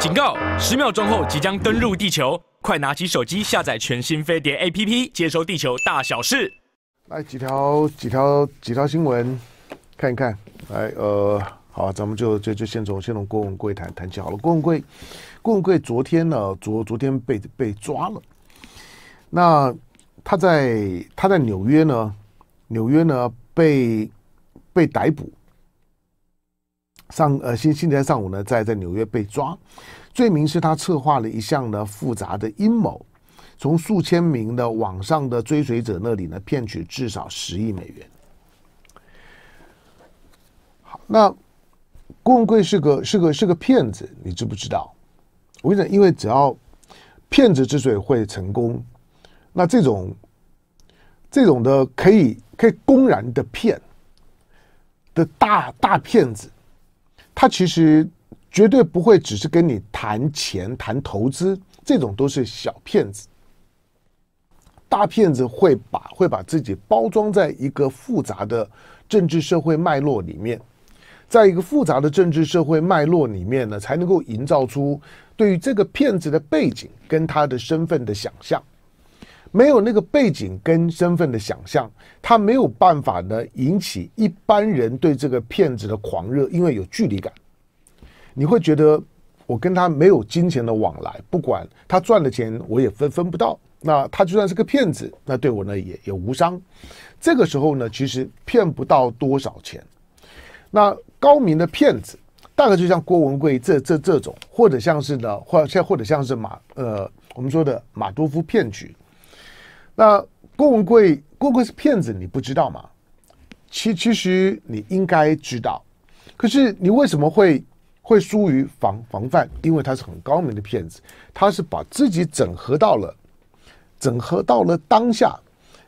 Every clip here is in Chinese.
警告！十秒钟后即将登陆地球，快拿起手机下载全新飞碟 APP，接收地球大小事。来几条几条几条新闻，看一看。来，呃，好，咱们就就就先从先从郭文贵谈谈起。好了，郭文贵，郭文贵昨天呢，昨昨天被被抓了。那他在他在纽约呢？纽约呢被被逮捕。上呃，星星期天上午呢，在在纽约被抓。罪名是他策划了一项呢复杂的阴谋，从数千名的网上的追随者那里呢骗取至少十亿美元。好，那郭文贵是个是个是个骗子，你知不知道？我跟你讲，因为只要骗子之所以会成功，那这种这种的可以可以公然的骗的大大骗子，他其实。绝对不会只是跟你谈钱、谈投资，这种都是小骗子。大骗子会把会把自己包装在一个复杂的政治社会脉络里面，在一个复杂的政治社会脉络里面呢，才能够营造出对于这个骗子的背景跟他的身份的想象。没有那个背景跟身份的想象，他没有办法呢引起一般人对这个骗子的狂热，因为有距离感。你会觉得我跟他没有金钱的往来，不管他赚了钱我也分分不到。那他就算是个骗子，那对我呢也也无伤。这个时候呢，其实骗不到多少钱。那高明的骗子大概就像郭文贵这这这种，或者像是呢，或像或者像是马呃我们说的马多夫骗局。那郭文贵郭文贵是骗子，你不知道吗？其其实你应该知道，可是你为什么会？会疏于防防范，因为他是很高明的骗子，他是把自己整合到了整合到了当下，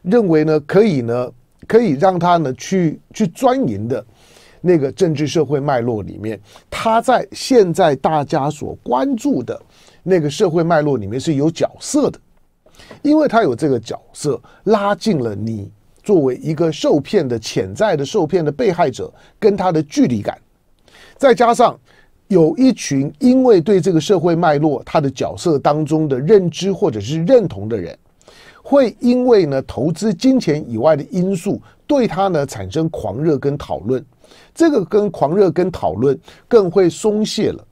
认为呢可以呢可以让他呢去去钻营的那个政治社会脉络里面，他在现在大家所关注的那个社会脉络里面是有角色的，因为他有这个角色，拉近了你作为一个受骗的潜在的受骗的被害者跟他的距离感，再加上。有一群因为对这个社会脉络他的角色当中的认知或者是认同的人，会因为呢投资金钱以外的因素对他呢产生狂热跟讨论，这个跟狂热跟讨论更会松懈了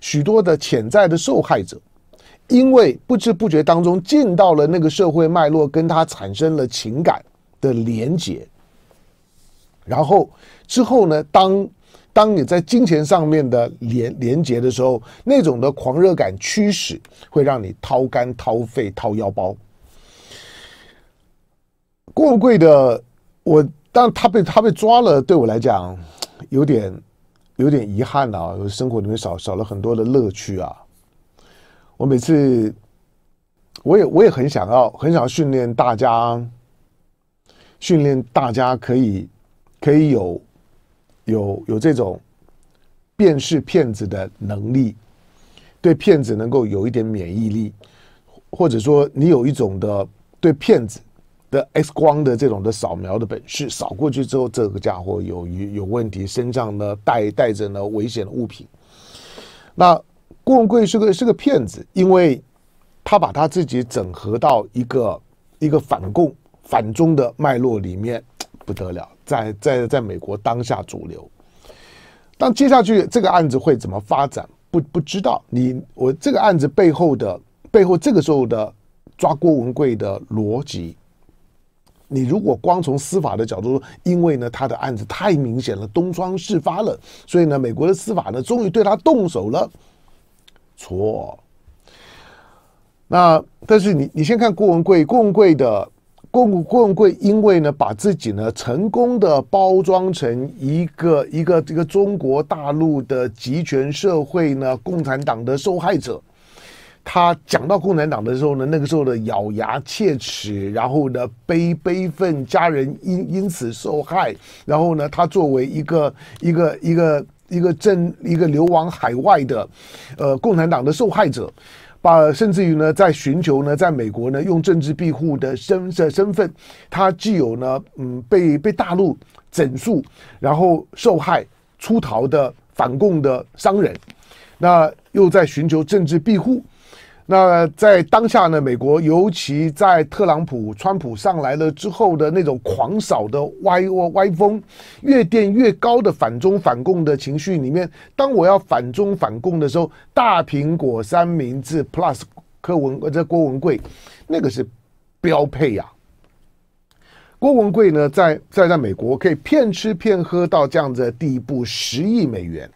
许多的潜在的受害者，因为不知不觉当中进到了那个社会脉络跟他产生了情感的连结，然后之后呢当。当你在金钱上面的连连接的时候，那种的狂热感驱使，会让你掏肝掏肺掏腰包。过贵的，我，当他被他被抓了，对我来讲，有点有点遗憾啊，生活里面少少了很多的乐趣啊。我每次，我也我也很想要，很想要训练大家，训练大家可以可以有。有有这种辨识骗子的能力，对骗子能够有一点免疫力，或者说你有一种的对骗子的 X 光的这种的扫描的本事，扫过去之后，这个家伙有有有问题，身上呢带带着呢危险的物品。那郭文贵是个是个骗子，因为他把他自己整合到一个一个反共反中的脉络里面，不得了。在在在美国当下主流，但接下去这个案子会怎么发展，不不知道。你我这个案子背后的背后，这个时候的抓郭文贵的逻辑，你如果光从司法的角度说，因为呢他的案子太明显了，东窗事发了，所以呢美国的司法呢终于对他动手了。错。那但是你你先看郭文贵，郭文贵的。共共会因为呢，把自己呢成功的包装成一个一个这个中国大陆的集权社会呢，共产党的受害者。他讲到共产党的时候呢，那个时候的咬牙切齿，然后呢悲悲愤家人因因此受害，然后呢，他作为一个一个一个一个正一个流亡海外的，呃，共产党的受害者。把甚至于呢，在寻求呢，在美国呢，用政治庇护的身身份，他既有呢，嗯，被被大陆整肃，然后受害出逃的反共的商人，那又在寻求政治庇护。那在当下呢？美国尤其在特朗普、川普上来了之后的那种狂扫的歪歪风，越垫越高的反中反共的情绪里面，当我要反中反共的时候，大苹果三明治 Plus，柯文这郭文贵，那个是标配呀。郭文贵呢，在在在美国可以骗吃骗喝到这样子地步，十亿美元。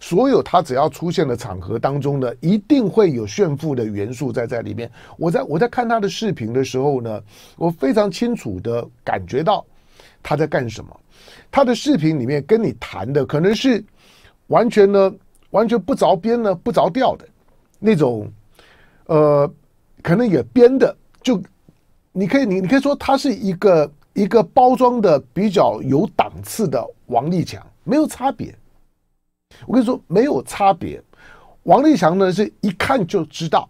所有他只要出现的场合当中呢，一定会有炫富的元素在在里面。我在我在看他的视频的时候呢，我非常清楚的感觉到他在干什么。他的视频里面跟你谈的可能是完全呢，完全不着边呢、不着调的那种。呃，可能也编的，就你可以你你可以说他是一个一个包装的比较有档次的王立强，没有差别。我跟你说，没有差别。王立强呢，是一看就知道，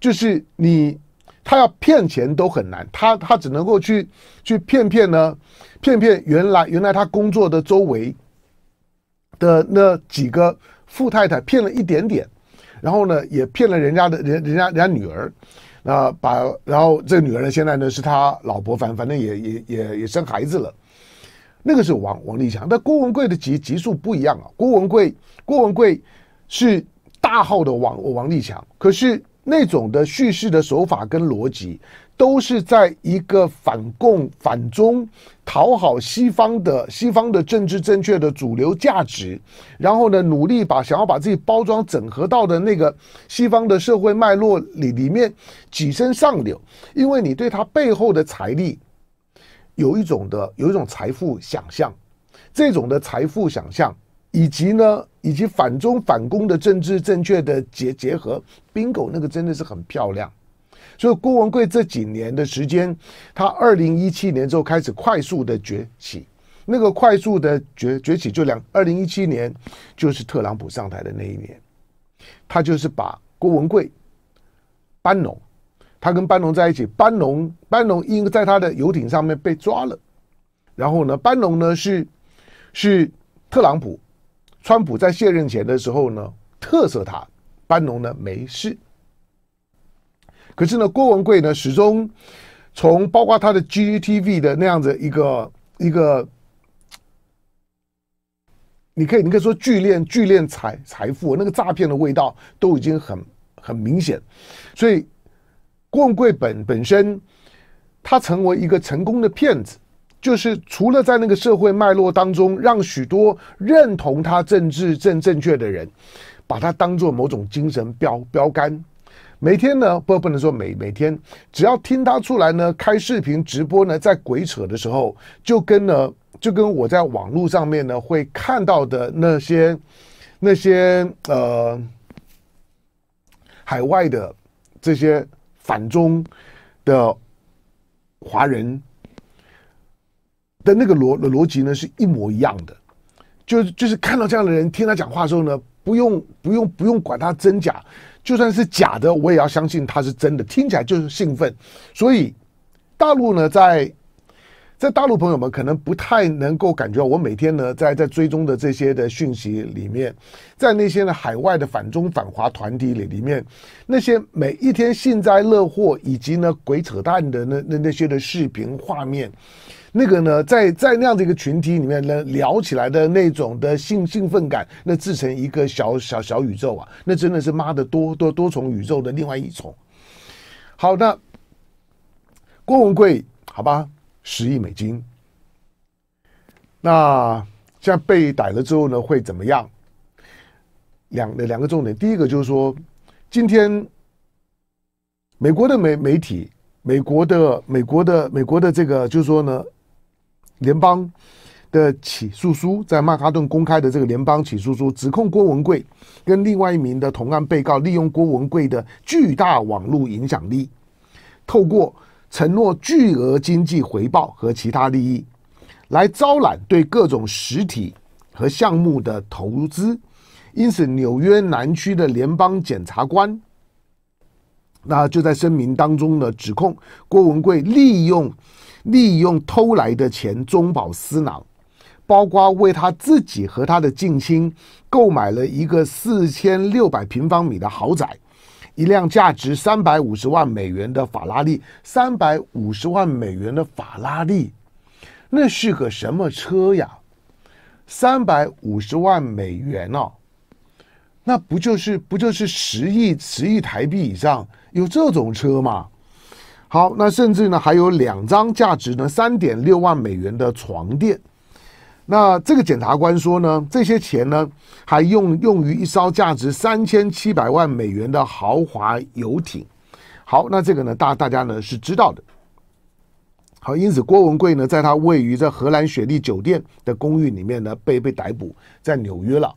就是你他要骗钱都很难，他他只能够去去骗骗呢，骗骗原来原来他工作的周围的那几个富太太骗了一点点，然后呢也骗了人家的人人家人家女儿，那把然后这个女儿呢现在呢是他老婆，反反正也也也也生孩子了。那个是王王立强，但郭文贵的级级数不一样啊。郭文贵郭文贵是大号的王王立强，可是那种的叙事的手法跟逻辑，都是在一个反共反中，讨好西方的西方的政治正确的主流价值，然后呢努力把想要把自己包装整合到的那个西方的社会脉络里里面举身上流，因为你对他背后的财力。有一种的有一种财富想象，这种的财富想象以及呢以及反中反攻的政治正确的结结合，bingo 那个真的是很漂亮。所以郭文贵这几年的时间，他二零一七年之后开始快速的崛起，那个快速的崛崛起就两二零一七年就是特朗普上台的那一年，他就是把郭文贵搬拢，他跟班农在一起，班农班农因在他的游艇上面被抓了，然后呢，班农呢是是特朗普，川普在卸任前的时候呢特赦他，班农呢没事，可是呢，郭文贵呢始终从包括他的 G T V 的那样子一个一个，你可以你可以说聚敛聚敛财财富，那个诈骗的味道都已经很很明显，所以。郭文贵本本身，他成为一个成功的骗子，就是除了在那个社会脉络当中，让许多认同他政治正正确的人，把他当做某种精神标标杆。每天呢，不不能说每每天，只要听他出来呢开视频直播呢，在鬼扯的时候，就跟呢就跟我在网络上面呢会看到的那些那些呃海外的这些。反中的华人的那个逻的逻辑呢，是一模一样的，就就是看到这样的人，听他讲话的时候呢，不用不用不用管他真假，就算是假的，我也要相信他是真的，听起来就是兴奋，所以大陆呢在。在大陆朋友们可能不太能够感觉，到，我每天呢在在追踪的这些的讯息里面，在那些呢海外的反中反华团体里里面，那些每一天幸灾乐祸以及呢鬼扯淡的那那那些的视频画面，那个呢在在那样的一个群体里面呢聊起来的那种的兴兴奋感，那制成一个小小小宇宙啊，那真的是妈的多多多重宇宙的另外一重。好的，郭文贵，好吧。十亿美金，那现在被逮了之后呢，会怎么样？两两个重点，第一个就是说，今天美国的媒媒体、美国的美国的美国的这个，就是说呢，联邦的起诉书在曼哈顿公开的这个联邦起诉书，指控郭文贵跟另外一名的同案被告，利用郭文贵的巨大网络影响力，透过。承诺巨额经济回报和其他利益，来招揽对各种实体和项目的投资。因此，纽约南区的联邦检察官那就在声明当中呢，指控郭文贵利用利用偷来的钱中饱私囊，包括为他自己和他的近亲购买了一个四千六百平方米的豪宅。一辆价值三百五十万美元的法拉利，三百五十万美元的法拉利，那是个什么车呀？三百五十万美元哦，那不就是不就是十亿十亿台币以上有这种车吗？好，那甚至呢还有两张价值呢三点六万美元的床垫。那这个检察官说呢，这些钱呢还用用于一艘价值三千七百万美元的豪华游艇。好，那这个呢大大家呢是知道的。好，因此郭文贵呢在他位于在荷兰雪莉酒店的公寓里面呢被被逮捕在纽约了。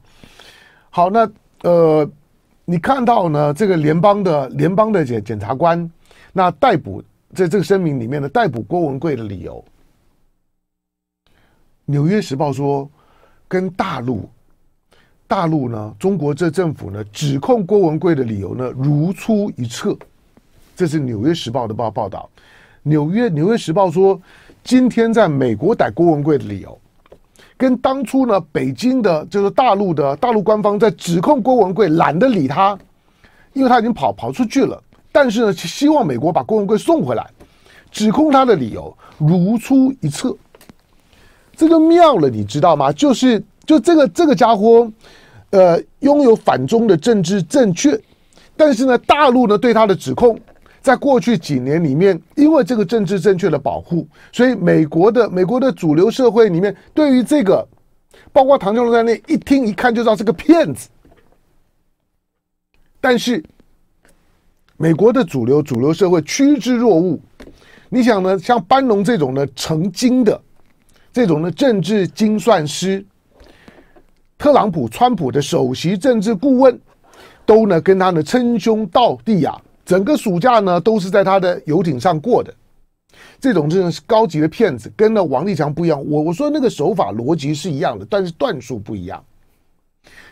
好，那呃，你看到呢这个联邦的联邦的检检察官那逮捕在这个声明里面呢，逮捕郭文贵的理由。《纽约时报》说，跟大陆，大陆呢，中国这政府呢，指控郭文贵的理由呢，如出一辙。这是《纽约时报》的报报道。纽约《纽约时报》说，今天在美国逮郭文贵的理由，跟当初呢，北京的就是大陆的大陆官方在指控郭文贵，懒得理他，因为他已经跑跑出去了。但是呢，希望美国把郭文贵送回来，指控他的理由如出一辙。这个妙了，你知道吗？就是就这个这个家伙，呃，拥有反中的政治正确，但是呢，大陆呢对他的指控，在过去几年里面，因为这个政治正确的保护，所以美国的美国的主流社会里面，对于这个，包括唐教授在内，一听一看就知道是个骗子。但是，美国的主流主流社会趋之若鹜，你想呢？像班农这种呢，成精的。这种呢，政治精算师，特朗普、川普的首席政治顾问，都呢跟他呢称兄道弟啊，整个暑假呢都是在他的游艇上过的。这种这种高级的骗子，跟那王立强不一样。我我说那个手法逻辑是一样的，但是段数不一样。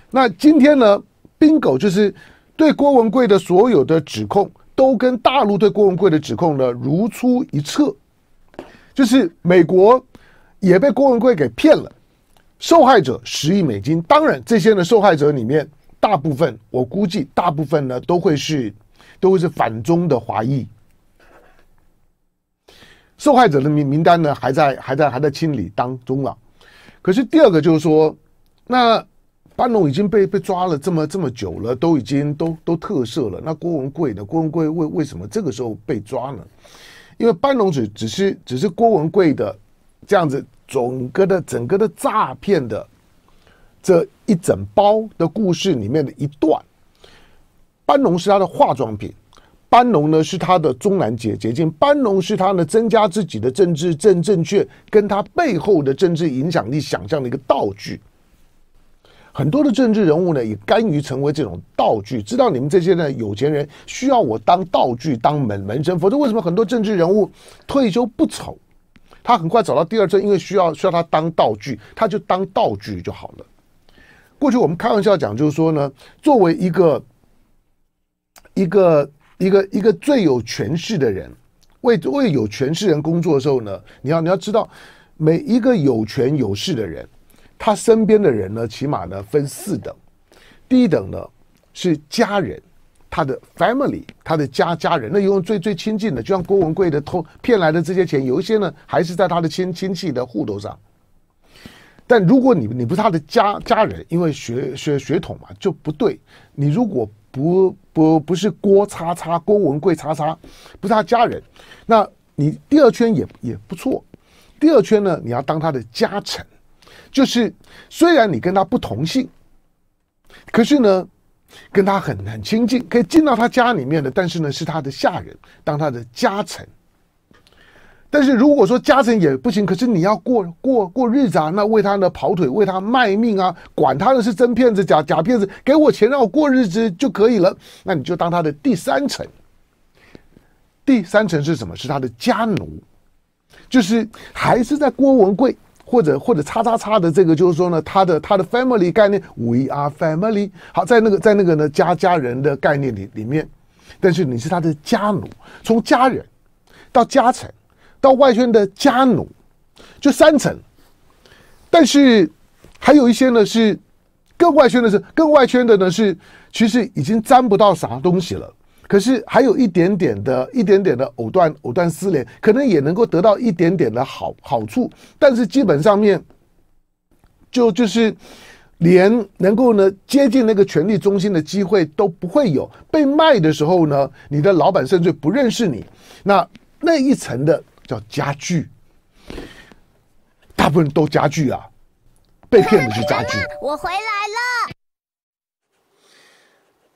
那今天呢，冰狗就是对郭文贵的所有的指控，都跟大陆对郭文贵的指控呢如出一辙，就是美国。也被郭文贵给骗了，受害者十亿美金。当然，这些呢受害者里面，大部分我估计，大部分呢都会是都会是反中的华裔。受害者的名名单呢还在还在还在清理当中了。可是第二个就是说，那班农已经被被抓了这么这么久了，都已经都都特赦了。那郭文贵呢？郭文贵为为什么这个时候被抓呢？因为班农只只是只是郭文贵的。这样子，整个的整个的诈骗的这一整包的故事里面的一段，班农是他的化妆品，班农呢是他的中南捷捷径，班农是他呢增加自己的政治正正确跟他背后的政治影响力想象的一个道具。很多的政治人物呢也甘于成为这种道具，知道你们这些呢有钱人需要我当道具当门门生，否则为什么很多政治人物退休不丑？他很快找到第二针，因为需要需要他当道具，他就当道具就好了。过去我们开玩笑讲，就是说呢，作为一个一个一个一个最有权势的人，为为有权势人工作的时候呢，你要你要知道，每一个有权有势的人，他身边的人呢，起码呢分四等，第一等呢是家人。他的 family，他的家家人，那用最最亲近的，就像郭文贵的偷骗来的这些钱，有一些呢还是在他的亲亲戚的户头上。但如果你你不是他的家家人，因为血血血统嘛就不对。你如果不不不是郭叉叉郭文贵叉叉，不是他家人，那你第二圈也也不错。第二圈呢，你要当他的家臣，就是虽然你跟他不同姓，可是呢。跟他很很亲近，可以进到他家里面的，但是呢是他的下人，当他的家臣。但是如果说家臣也不行，可是你要过过过日子啊，那为他呢跑腿，为他卖命啊，管他的是真骗子假假骗子，给我钱让我过日子就可以了，那你就当他的第三层。第三层是什么？是他的家奴，就是还是在郭文贵。或者或者叉叉叉的这个，就是说呢，他的他的 family 概念，we are family。好，在那个在那个呢，家家人的概念里里面，但是你是他的家奴，从家人到家臣，到外圈的家奴，就三层。但是还有一些呢是更外圈的，是更外圈的呢是其实已经沾不到啥东西了。可是还有一点点的，一点点的藕断藕断丝连，可能也能够得到一点点的好好处，但是基本上面，就就是连能够呢接近那个权力中心的机会都不会有。被卖的时候呢，你的老板甚至不认识你。那那一层的叫家具，大部分都家具啊，被骗的是家具。我回来了。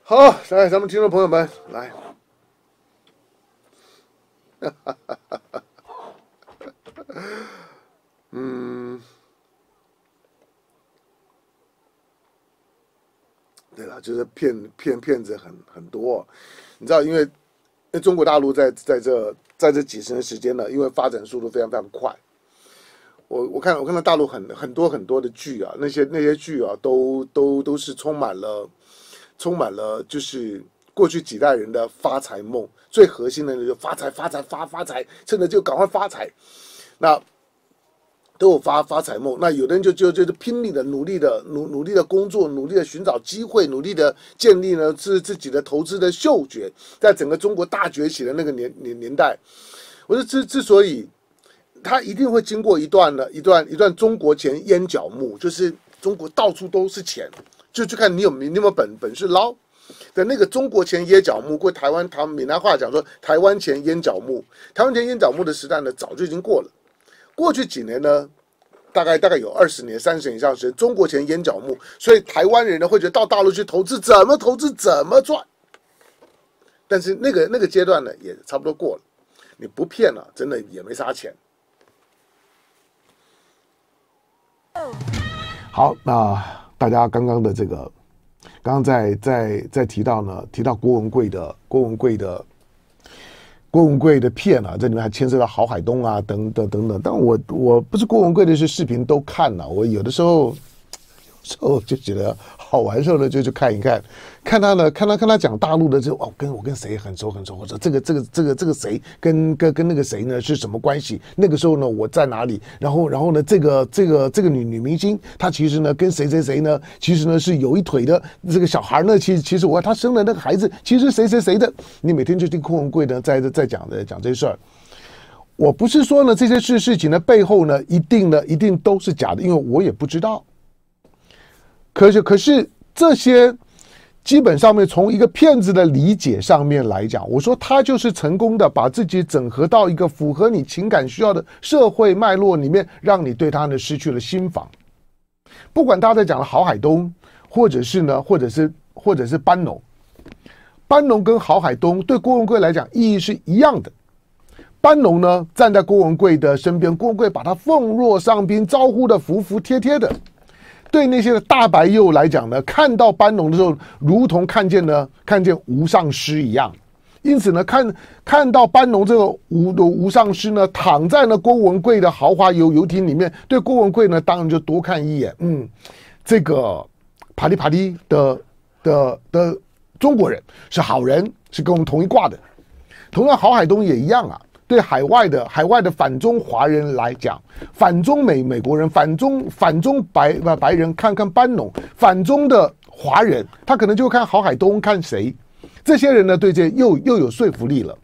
好，来，咱们听众朋友们，来，嗯，对了，就是骗骗骗子很很多，你知道，因为因为中国大陆在在这在这几十年时间呢，因为发展速度非常非常快，我我看我看到大陆很很多很多的剧啊，那些那些剧啊，都都都是充满了。充满了就是过去几代人的发财梦，最核心的呢就发财发财发发财，趁着就赶快发财。那都有发发财梦，那有的人就就就是拼命的努力的努努力的工作，努力的寻找机会，努力的建立呢自自己的投资的嗅觉。在整个中国大崛起的那个年年年代，我说之之所以，他一定会经过一段呢一段一段中国钱烟脚木，就是中国到处都是钱。就就看你有没有本本事捞，但那个中国钱淹脚木，过台湾他闽南话讲说台湾钱淹脚木，台湾钱淹脚木的时代呢，早就已经过了。过去几年呢，大概大概有二十年、三十年以上时间，中国钱淹脚木，所以台湾人呢会觉得到大陆去投资，怎么投资怎么赚。但是那个那个阶段呢，也差不多过了。你不骗了，真的也没啥钱。好，那。大家刚刚的这个，刚刚在在在提到呢，提到郭文贵的郭文贵的郭文贵的片啊，这里面还牵涉到郝海东啊，等等等等。但我我不是郭文贵的一些视频都看了，我有的时候。后就觉得好玩，时候呢就去看一看，看他呢，看他看他讲大陆的就哦，跟我跟谁很熟很熟，我说这个这个这个这个谁跟跟跟那个谁呢是什么关系？那个时候呢我在哪里？然后然后呢这个这个这个女女明星她其实呢跟谁谁谁呢其实呢是有一腿的。这个小孩呢其实其实我她生了那个孩子，其实谁谁谁的。你每天就听郭文贵呢在在讲的讲这事儿，我不是说呢这些事事情的背后呢一定呢一定都是假的，因为我也不知道。可是，可是这些基本上面从一个骗子的理解上面来讲，我说他就是成功的把自己整合到一个符合你情感需要的社会脉络里面，让你对他呢失去了心房。不管他在讲的郝海东，或者是呢，或者是或者是班农，班农跟郝海东对郭文贵来讲意义是一样的。班农呢站在郭文贵的身边，郭文贵把他奉若上宾，招呼的服服帖帖的。对那些大白鼬来讲呢，看到班农的时候，如同看见呢看见无上师一样。因此呢，看看到班农这个无无上师呢，躺在了郭文贵的豪华游游艇里面，对郭文贵呢，当然就多看一眼。嗯，这个啪哩啪哩的的的中国人是好人，是跟我们同一挂的。同样，郝海东也一样啊。对海外的海外的反中华人来讲，反中美美国人，反中反中白白人，看看班农，反中的华人，他可能就看郝海东看谁，这些人呢对这又又有说服力了。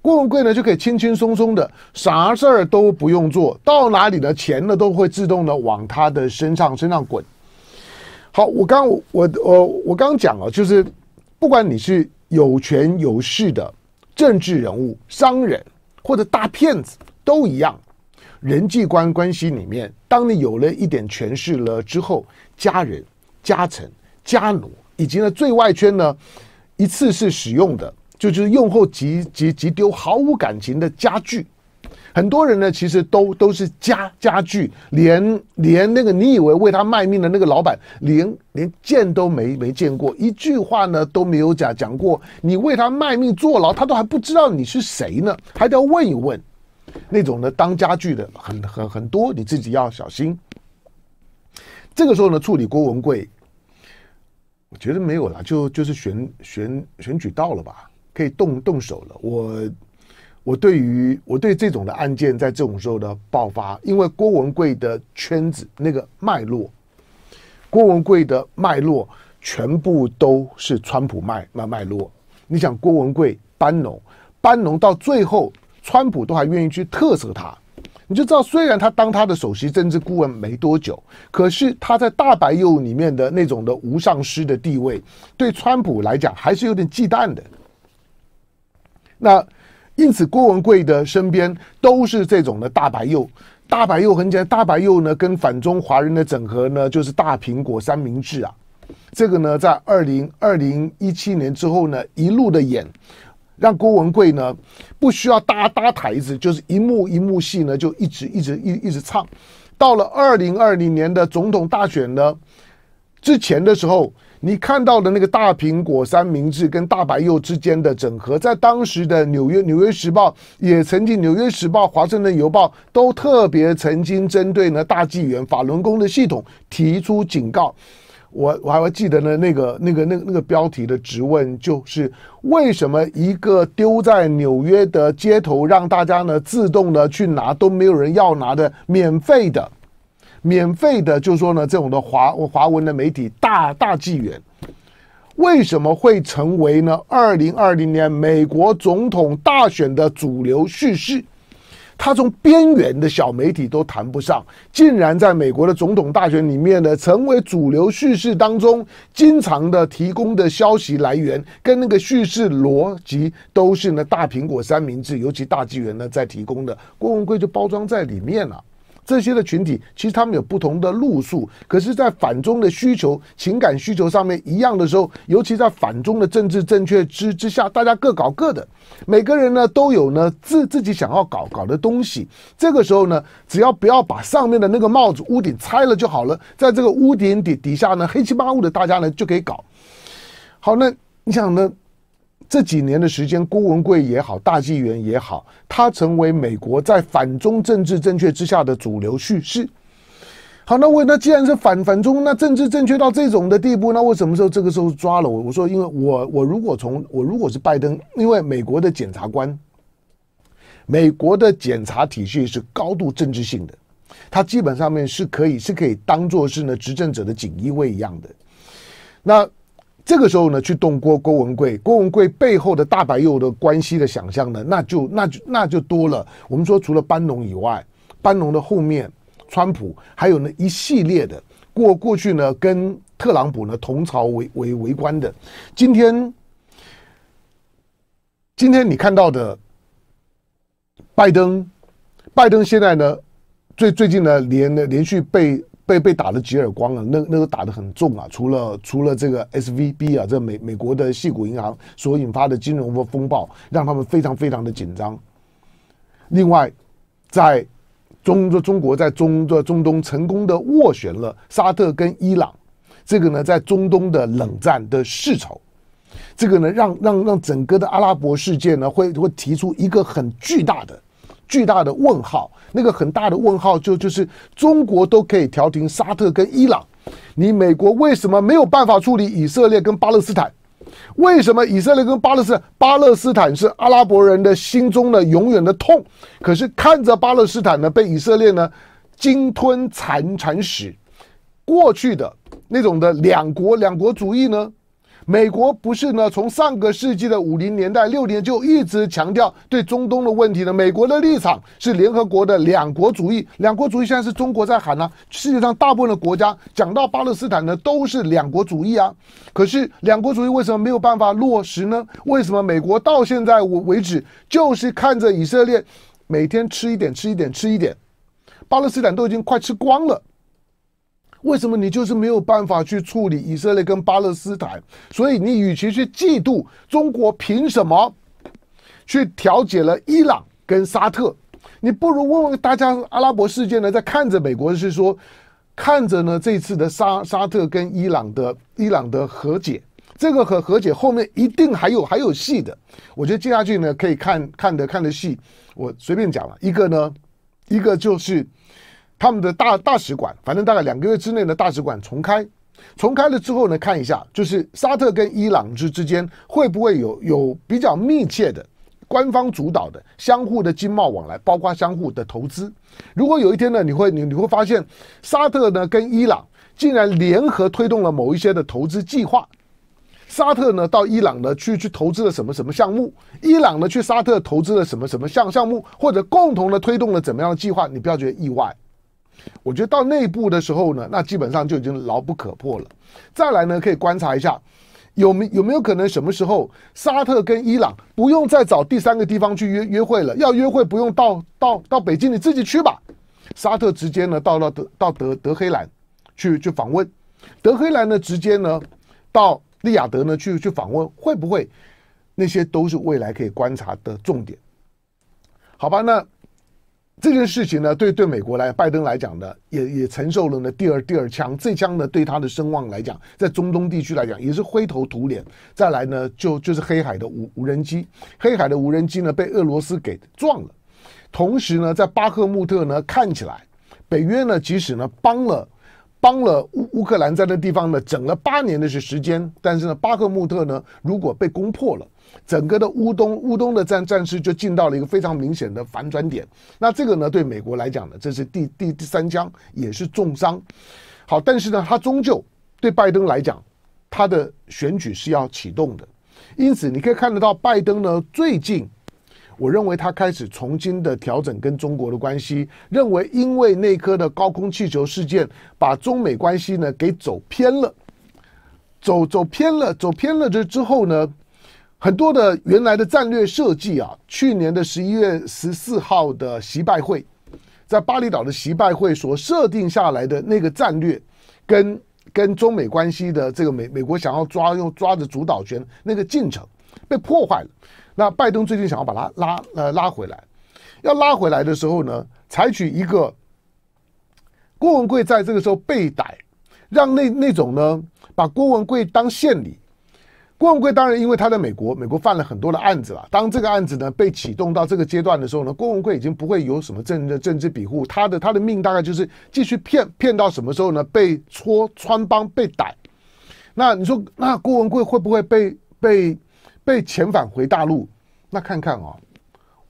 郭文贵呢就可以轻轻松松的啥事儿都不用做，到哪里呢，钱呢都会自动的往他的身上身上滚。好，我刚我我我刚讲了，就是不管你是有权有势的政治人物、商人。或者大骗子都一样，人际关系里面，当你有了一点权势了之后，家人、家臣、家奴，以及呢最外圈呢，一次是使用的，就就是用后即即即丢，毫无感情的家具。很多人呢，其实都都是家家具，连连那个你以为为他卖命的那个老板，连连见都没没见过，一句话呢都没有讲讲过，你为他卖命坐牢，他都还不知道你是谁呢，还得要问一问。那种呢当家具的很很很多，你自己要小心。这个时候呢处理郭文贵，我觉得没有了，就就是选选选举到了吧，可以动动手了。我。我对于我对这种的案件，在这种时候的爆发，因为郭文贵的圈子那个脉络，郭文贵的脉络全部都是川普脉脉脉络。你想，郭文贵班农班农到最后，川普都还愿意去特赦他。你就知道，虽然他当他的首席政治顾问没多久，可是他在大白右里面的那种的无上师的地位，对川普来讲还是有点忌惮的。那。因此，郭文贵的身边都是这种的大白鼬。大白鼬很简单，大白鼬呢跟反中华人的整合呢，就是大苹果三明治啊。这个呢，在二零二零一七年之后呢，一路的演，让郭文贵呢不需要搭搭台子，就是一幕一幕戏呢，就一直一直一一直唱。到了二零二零年的总统大选呢，之前的时候。你看到的那个大苹果三明治跟大白柚之间的整合，在当时的纽约《纽约时报》也曾经，《纽约时报》、华盛顿邮报都特别曾经针对呢大纪元法轮功的系统提出警告。我我还会记得呢那个那个那个那个标题的质问，就是为什么一个丢在纽约的街头让大家呢自动的去拿都没有人要拿的免费的？免费的，就是说呢，这种的华华文的媒体大大纪元为什么会成为呢？二零二零年美国总统大选的主流叙事，他从边缘的小媒体都谈不上，竟然在美国的总统大选里面呢，成为主流叙事当中经常的提供的消息来源，跟那个叙事逻辑都是呢大苹果三明治，尤其大纪元呢在提供的郭文贵就包装在里面了。这些的群体其实他们有不同的路数，可是，在反中的需求、情感需求上面一样的时候，尤其在反中的政治正确之之下，大家各搞各的，每个人呢都有呢自自己想要搞搞的东西。这个时候呢，只要不要把上面的那个帽子屋顶拆了就好了，在这个屋顶底底下呢黑七八污的，大家呢就可以搞好。那你想呢？这几年的时间，郭文贵也好，大纪元也好，他成为美国在反中政治正确之下的主流叙事。好，那为那既然是反反中，那政治正确到这种的地步，那为什么时候这个时候抓了我？我说，因为我我如果从我如果是拜登，因为美国的检察官，美国的检察体系是高度政治性的，它基本上面是可以是可以当做是呢执政者的锦衣卫一样的。那。这个时候呢，去动郭郭文贵，郭文贵背后的大白鼬的关系的想象呢，那就那就那就多了。我们说除了班农以外，班农的后面，川普还有呢一系列的过过去呢，跟特朗普呢同朝为为为官的。今天，今天你看到的，拜登，拜登现在呢，最最近呢连连续被。被被打了几耳光啊，那那个打得很重啊！除了除了这个 S V B 啊，这美美国的系股银行所引发的金融风暴，让他们非常非常的紧张。另外，在中中中国在中中东成功的斡旋了沙特跟伊朗，这个呢在中东的冷战的世仇，这个呢让让让整个的阿拉伯世界呢会会提出一个很巨大的。巨大的问号，那个很大的问号就就是中国都可以调停沙特跟伊朗，你美国为什么没有办法处理以色列跟巴勒斯坦？为什么以色列跟巴勒斯巴勒斯坦是阿拉伯人的心中的永远的痛？可是看着巴勒斯坦呢被以色列呢鲸吞蚕蚕食，过去的那种的两国两国主义呢？美国不是呢？从上个世纪的五零年代、六年就一直强调对中东的问题呢。美国的立场是联合国的两国主义，两国主义现在是中国在喊呢。世界上大部分的国家讲到巴勒斯坦呢，都是两国主义啊。可是两国主义为什么没有办法落实呢？为什么美国到现在为止就是看着以色列每天吃一点、吃一点、吃一点，巴勒斯坦都已经快吃光了？为什么你就是没有办法去处理以色列跟巴勒斯坦？所以你与其去嫉妒中国凭什么去调解了伊朗跟沙特，你不如问问大家，阿拉伯世界呢在看着美国是说，看着呢这次的沙沙特跟伊朗的伊朗的和解，这个和和解后面一定还有还有戏的。我觉得接下去呢可以看看的看的戏，我随便讲了一个呢，一个就是。他们的大大使馆，反正大概两个月之内的大使馆重开，重开了之后呢，看一下，就是沙特跟伊朗之之间会不会有有比较密切的官方主导的相互的经贸往来，包括相互的投资。如果有一天呢，你会你你会发现，沙特呢跟伊朗竟然联合推动了某一些的投资计划，沙特呢到伊朗呢去去投资了什么什么项目，伊朗呢去沙特投资了什么什么项项目，或者共同的推动了怎么样的计划，你不要觉得意外。我觉得到内部的时候呢，那基本上就已经牢不可破了。再来呢，可以观察一下，有没有没有可能什么时候沙特跟伊朗不用再找第三个地方去约约会了？要约会不用到到到北京你自己去吧。沙特直接呢到了德到德德黑兰去去访问，德黑兰呢直接呢到利雅得呢去去访问，会不会？那些都是未来可以观察的重点。好吧，那。这件事情呢，对对美国来，拜登来讲呢，也也承受了呢第二第二枪，这枪呢对他的声望来讲，在中东地区来讲也是灰头土脸。再来呢，就就是黑海的无无人机，黑海的无人机呢被俄罗斯给撞了。同时呢，在巴赫穆特呢，看起来北约呢，即使呢帮了帮了乌乌克兰在那地方呢，整了八年的是时间，但是呢，巴赫穆特呢如果被攻破了。整个的乌东乌东的战战事就进到了一个非常明显的反转点。那这个呢，对美国来讲呢，这是第第第三枪，也是重伤。好，但是呢，他终究对拜登来讲，他的选举是要启动的。因此，你可以看得到，拜登呢，最近我认为他开始重新的调整跟中国的关系，认为因为那颗的高空气球事件，把中美关系呢给走偏了，走走偏了，走偏了。这之后呢？很多的原来的战略设计啊，去年的十一月十四号的习拜会，在巴厘岛的习拜会所设定下来的那个战略，跟跟中美关系的这个美美国想要抓用抓着主导权那个进程被破坏了。那拜登最近想要把它拉呃拉回来，要拉回来的时候呢，采取一个郭文贵在这个时候被逮，让那那种呢把郭文贵当献礼。郭文贵当然，因为他在美国，美国犯了很多的案子了。当这个案子呢被启动到这个阶段的时候呢，郭文贵已经不会有什么政治政治庇护，他的他的命大概就是继续骗骗到什么时候呢？被戳穿帮被逮，那你说那郭文贵会不会被被被遣返回大陆？那看看啊。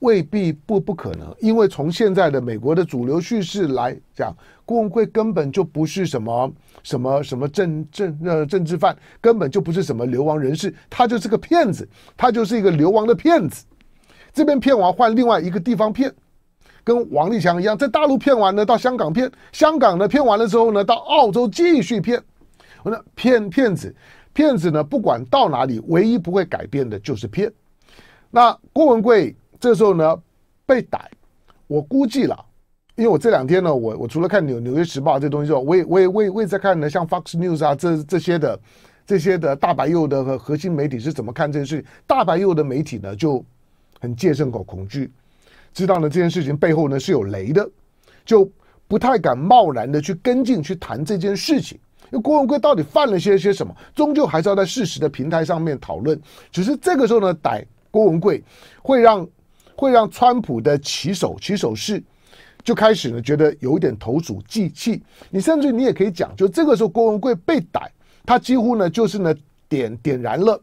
未必不不可能，因为从现在的美国的主流叙事来讲，郭文贵根本就不是什么什么什么政政呃政治犯，根本就不是什么流亡人士，他就是个骗子，他就是一个流亡的骗子。这边骗完换另外一个地方骗，跟王立强一样，在大陆骗完呢，到香港骗，香港呢骗完了之后呢，到澳洲继续骗。那骗骗子，骗子呢，不管到哪里，唯一不会改变的就是骗。那郭文贵。这时候呢，被逮，我估计了，因为我这两天呢，我我除了看纽纽约时报这东西之后，我也我也也也在看呢，像 Fox News 啊这这些的这些的大白右的核心媒体是怎么看这件事。大白右的媒体呢就很戒慎和恐惧，知道呢这件事情背后呢是有雷的，就不太敢贸然的去跟进去谈这件事情。因为郭文贵到底犯了些些什么，终究还是要在事实的平台上面讨论。只是这个时候呢，逮郭文贵会让会让川普的棋手棋手士就开始呢，觉得有点头鼠计器。你甚至你也可以讲，就这个时候郭文贵被逮，他几乎呢就是呢点点燃了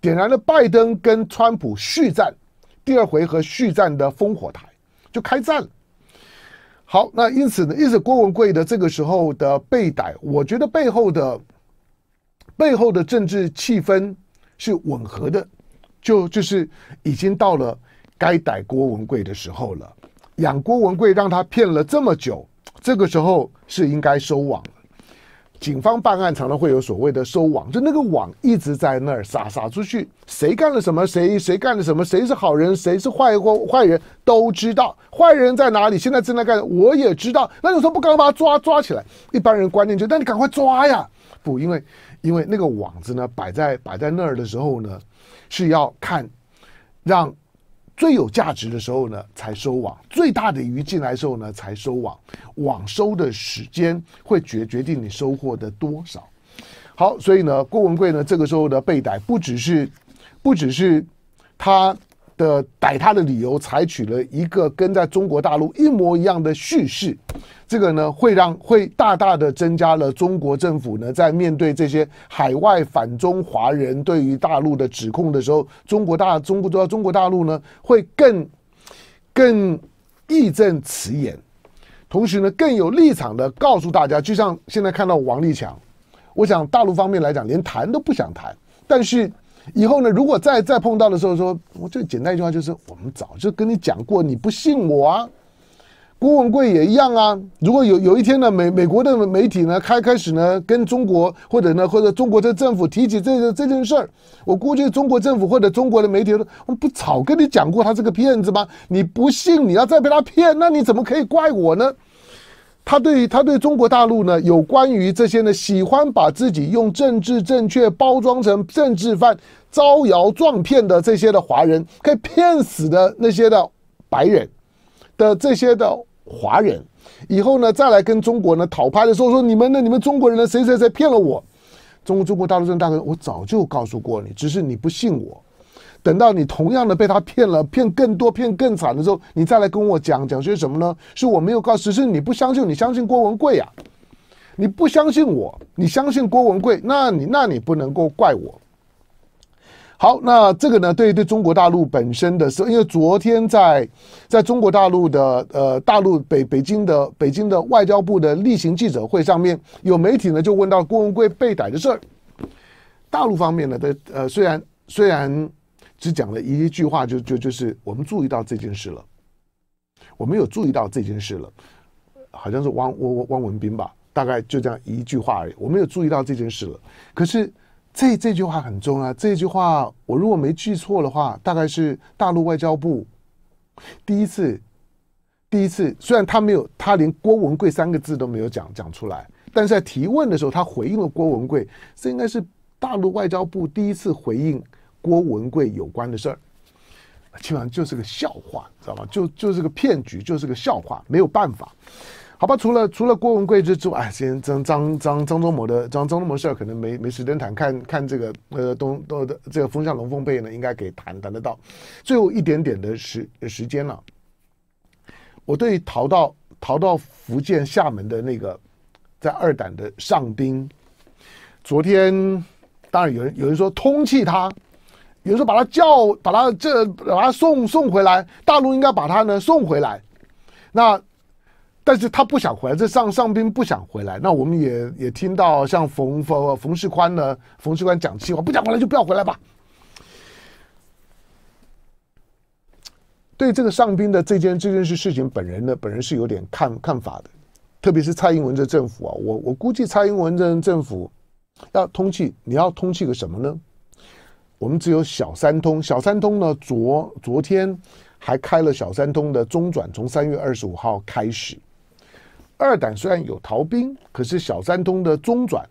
点燃了拜登跟川普续战第二回合续战的烽火台，就开战。好，那因此呢，因此郭文贵的这个时候的被逮，我觉得背后的背后的政治气氛是吻合的，就就是已经到了。该逮郭文贵的时候了，养郭文贵让他骗了这么久，这个时候是应该收网了。警方办案常常会有所谓的收网，就那个网一直在那儿撒撒出去，谁干了什么，谁谁干了什么，谁是好人，谁是坏或坏人都知道，坏人在哪里，现在正在干，我也知道。那有时候不赶快把他抓抓起来？一般人观念就，那你赶快抓呀！不，因为因为那个网子呢摆在摆在那儿的时候呢是要看让。最有价值的时候呢，才收网；最大的鱼进来的时候呢，才收网。网收的时间会决决定你收获的多少。好，所以呢，郭文贵呢，这个时候呢被逮，不只是，不只是他。的逮他的理由采取了一个跟在中国大陆一模一样的叙事，这个呢会让会大大的增加了中国政府呢在面对这些海外反中华人对于大陆的指控的时候，中国大中国中国大陆呢会更更义正辞严，同时呢更有立场的告诉大家，就像现在看到王立强，我想大陆方面来讲连谈都不想谈，但是。以后呢，如果再再碰到的时候，说，我最简单一句话就是，我们早就跟你讲过，你不信我啊。郭文贵也一样啊。如果有有一天呢，美美国的媒体呢，开开始呢，跟中国或者呢或者中国的政府提起这个这件事儿，我估计中国政府或者中国的媒体都，我们不早跟你讲过他是个骗子吗？你不信，你要再被他骗，那你怎么可以怪我呢？他对他对中国大陆呢有关于这些呢，喜欢把自己用政治正确包装成政治犯、招摇撞骗的这些的华人，可以骗死的那些的白人，的这些的华人，以后呢再来跟中国呢讨拍的时候说你们呢你们中国人呢谁谁谁骗了我，中国中国大陆政大，我早就告诉过你，只是你不信我。等到你同样的被他骗了，骗更多，骗更惨的时候，你再来跟我讲讲些什么呢？是我没有告，诉，是你不相信，你相信郭文贵啊？你不相信我，你相信郭文贵，那你那你不能够怪我。好，那这个呢，对对中国大陆本身的时候，因为昨天在在中国大陆的呃大陆北北京的北京的外交部的例行记者会上面，有媒体呢就问到郭文贵被逮的事儿，大陆方面呢的呃虽然虽然。只讲了一句话，就就就是我们注意到这件事了，我们有注意到这件事了，好像是汪汪汪汪文斌吧，大概就这样一句话而已。我们有注意到这件事了，可是这这句话很重要。这句话我如果没记错的话，大概是大陆外交部第一次，第一次，虽然他没有，他连郭文贵三个字都没有讲讲出来，但是在提问的时候，他回应了郭文贵，这应该是大陆外交部第一次回应。郭文贵有关的事儿，基本上就是个笑话，知道吧？就就是个骗局，就是个笑话，没有办法，好吧？除了除了郭文贵之之外，先张张张张忠谋的张张忠谋事儿，可能没没时间谈，看看这个呃东东的这个风向龙凤杯呢，应该给谈谈得到最后一点点的时时间了。我对逃到逃到福建厦门的那个在二胆的上宾，昨天当然有人有人说通气他。比如说，把他叫，把他这把他送送回来，大陆应该把他呢送回来。那，但是他不想回来，这上上兵不想回来。那我们也也听到，像冯冯冯世宽呢，冯世宽讲气话，不讲回来就不要回来吧。对这个上兵的这件这件事事情，本人呢，本人是有点看看法的。特别是蔡英文这政府啊，我我估计蔡英文这政府要通气，你要通气个什么呢？我们只有小三通，小三通呢？昨昨天还开了小三通的中转，从三月二十五号开始。二档虽然有逃兵，可是小三通的中转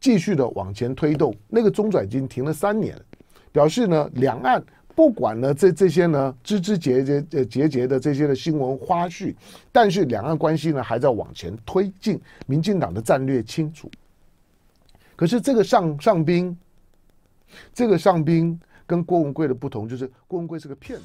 继续的往前推动。那个中转已经停了三年，表示呢，两岸不管呢这这些呢枝枝节节呃节节的这些的新闻花絮，但是两岸关系呢还在往前推进。民进党的战略清楚，可是这个上上兵。这个上宾跟郭文贵的不同，就是郭文贵是个骗子。